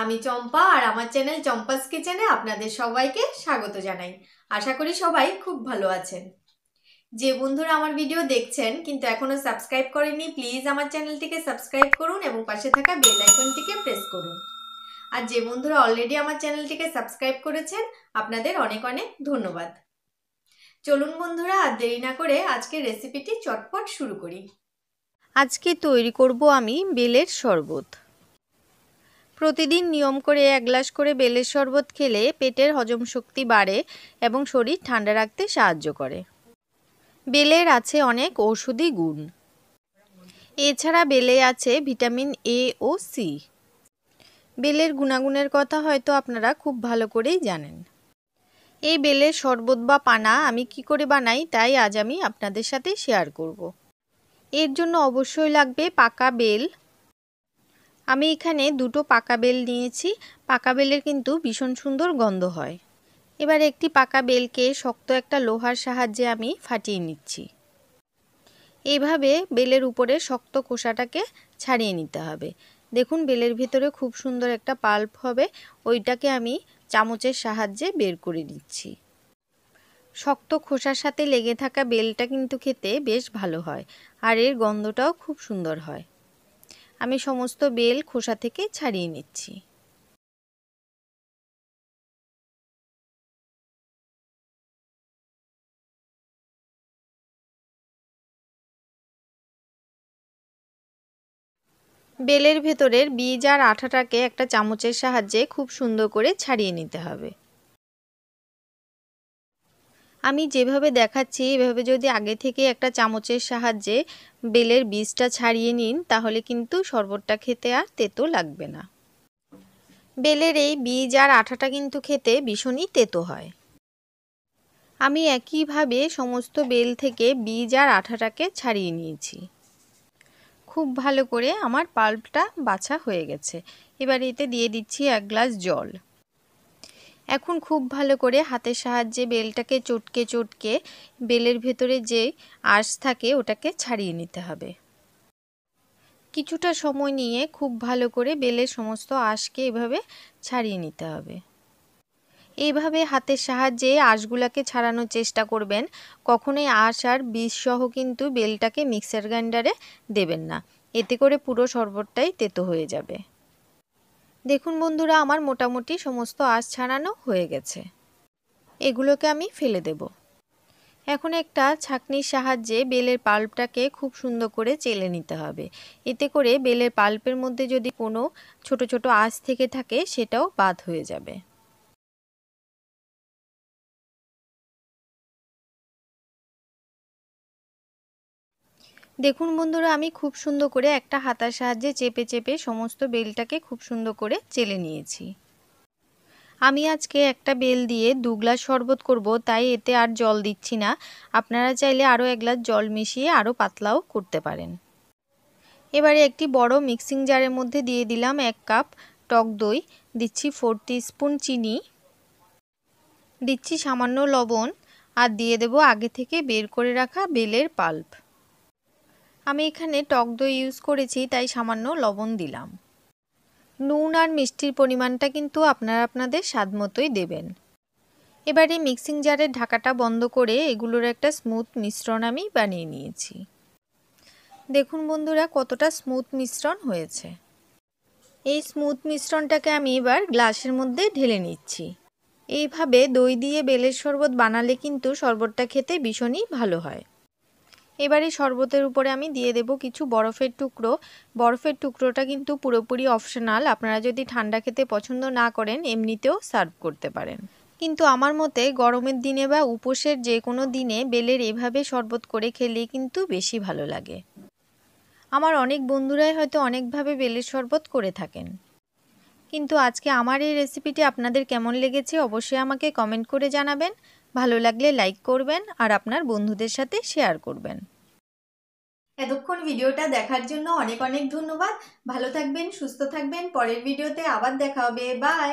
আমি চম্পা আর আমার চ্যানেল চম্পাস কিচেনে আপনাদের সবাইকে স্বাগত জানাই আশা করি সবাই খুব ভালো আছেন যে বন্ধুরা আমার ভিডিও দেখছেন কিন্তু এখনও সাবস্ক্রাইব করেননি প্লিজ আমার চ্যানেলটিকে সাবস্ক্রাইব করুন এবং পাশে থাকা বেল আইকনটিকে প্রেস করুন আর যে বন্ধুরা অলরেডি আমার চ্যানেলটিকে সাবস্ক্রাইব করেছেন আপনাদের অনেক অনেক ধন্যবাদ চলুন বন্ধুরা আর দেরি না করে আজকের রেসিপিটি চটপট শুরু করি আজকে তৈরি করব আমি বেলের শরবত প্রতিদিন নিয়ম করে এক গ্লাস করে বেলের শরবত খেলে পেটের হজম শক্তি বাড়ে এবং শরীর ঠান্ডা রাখতে সাহায্য করে বেলের আছে অনেক ঔষধি গুণ এছাড়া বেলে আছে ভিটামিন এ ও সি বেলের গুণাগুণের কথা হয়তো আপনারা খুব ভালো করেই জানেন এই বেলের শরবত বা পানা আমি কি করে বানাই তাই আজ আমি আপনাদের সাথে শেয়ার করব। এর জন্য অবশ্যই লাগবে পাকা বেল আমি এখানে দুটো পাকা বেল নিয়েছি পাকা বেলের কিন্তু ভীষণ সুন্দর গন্ধ হয় এবার একটি পাকা বেলকে শক্ত একটা লোহার সাহায্যে আমি ফাটিয়ে নিচ্ছি এইভাবে বেলের উপরে শক্ত কোষাটাকে ছাড়িয়ে নিতে হবে দেখুন বেলের ভিতরে খুব সুন্দর একটা পাল্প হবে ওইটাকে আমি চামচের সাহায্যে বের করে নিচ্ছি শক্ত খোসার সাথে লেগে থাকা বেলটা কিন্তু খেতে বেশ ভালো হয় আর এর গন্ধটাও খুব সুন্দর হয় আমি সমস্ত বেল খোসা থেকে ছাড়িয়ে নিচ্ছি বেলের ভেতরের বীজ আর আঠাটাকে একটা চামচের সাহায্যে খুব সুন্দর করে ছাড়িয়ে নিতে হবে আমি যেভাবে দেখাচ্ছি এভাবে যদি আগে থেকে একটা চামচের সাহায্যে বেলের বীজটা ছাড়িয়ে নিন তাহলে কিন্তু শরবতটা খেতে আর তেতো লাগবে না বেলের এই বীজ আর আঠাটা কিন্তু খেতে ভীষণই তেতো হয় আমি একইভাবে সমস্ত বেল থেকে বীজ আর আঠাটাকে ছাড়িয়ে নিয়েছি খুব ভালো করে আমার পাল্পটা বাছা হয়ে গেছে এবার এতে দিয়ে দিচ্ছি এক গ্লাস জল এখন খুব ভালো করে হাতের সাহায্যে বেলটাকে চটকে চটকে বেলের ভেতরে যে আঁশ থাকে ওটাকে ছাড়িয়ে নিতে হবে কিছুটা সময় নিয়ে খুব ভালো করে বেলের সমস্ত আঁশকে এভাবে ছাড়িয়ে নিতে হবে এইভাবে হাতের সাহায্যে আঁশগুলাকে ছাড়ানোর চেষ্টা করবেন কখনোই আঁশ আর বিষসহ কিন্তু বেলটাকে মিক্সার গ্রাইন্ডারে দেবেন না এতে করে পুরো শরবতটাই তেতো হয়ে যাবে দেখুন বন্ধুরা আমার মোটামুটি সমস্ত আঁশ ছাড়ানো হয়ে গেছে এগুলোকে আমি ফেলে দেব এখন একটা ছাকনির সাহায্যে বেলের পাল্পটাকে খুব সুন্দর করে চেলে নিতে হবে এতে করে বেলের পাল্পের মধ্যে যদি কোনো ছোট ছোট আঁশ থেকে থাকে সেটাও বাদ হয়ে যাবে দেখুন বন্ধুরা আমি খুব সুন্দর করে একটা হাতার সাহায্যে চেপে চেপে সমস্ত বেলটাকে খুব সুন্দর করে চেলে নিয়েছি আমি আজকে একটা বেল দিয়ে দু গ্লাস শরবত করব তাই এতে আর জল দিচ্ছি না আপনারা চাইলে আরও এক গ্লাস জল মিশিয়ে আরও পাতলাও করতে পারেন এবারে একটি বড় মিক্সিং জারের মধ্যে দিয়ে দিলাম এক কাপ টক দই দিচ্ছি ফোর স্পুন চিনি দিচ্ছি সামান্য লবণ আর দিয়ে দেব আগে থেকে বের করে রাখা বেলের পাল্প আমি এখানে টক দই ইউজ করেছি তাই সামান্য লবণ দিলাম নুন আর মিষ্টির পরিমাণটা কিন্তু আপনারা আপনাদের স্বাদ মতোই দেবেন এবারে মিক্সিং জারের ঢাকাটা বন্ধ করে এগুলোর একটা স্মুথ মিশ্রণ আমি বানিয়ে নিয়েছি দেখুন বন্ধুরা কতটা স্মুথ মিশ্রণ হয়েছে এই স্মুথ মিশ্রণটাকে আমি এবার গ্লাসের মধ্যে ঢেলে নিচ্ছি এইভাবে দই দিয়ে বেলের শরবত বানালে কিন্তু শরবতটা খেতে ভীষণই ভালো হয় এবারে শরবতের উপরে আমি দিয়ে দেব কিছু বরফের টুকরো বরফের টুকরোটা কিন্তু পুরোপুরি অপশনাল আপনারা যদি ঠান্ডা খেতে পছন্দ না করেন এমনিতেও সার্ভ করতে পারেন কিন্তু আমার মতে গরমের দিনে বা উপোসের যে কোনো দিনে বেলের এভাবে শরবত করে খেলে কিন্তু বেশি ভালো লাগে আমার অনেক বন্ধুরাই হয়তো অনেকভাবে বেলের শরবত করে থাকেন কিন্তু আজকে আমার এই রেসিপিটি আপনাদের কেমন লেগেছে অবশ্যই আমাকে কমেন্ট করে জানাবেন ভালো লাগলে লাইক করবেন আর আপনার বন্ধুদের সাথে শেয়ার করবেন এতক্ষণ ভিডিওটা দেখার জন্য অনেক অনেক ধন্যবাদ ভালো থাকবেন সুস্থ থাকবেন পরের ভিডিওতে আবার দেখা হবে বাই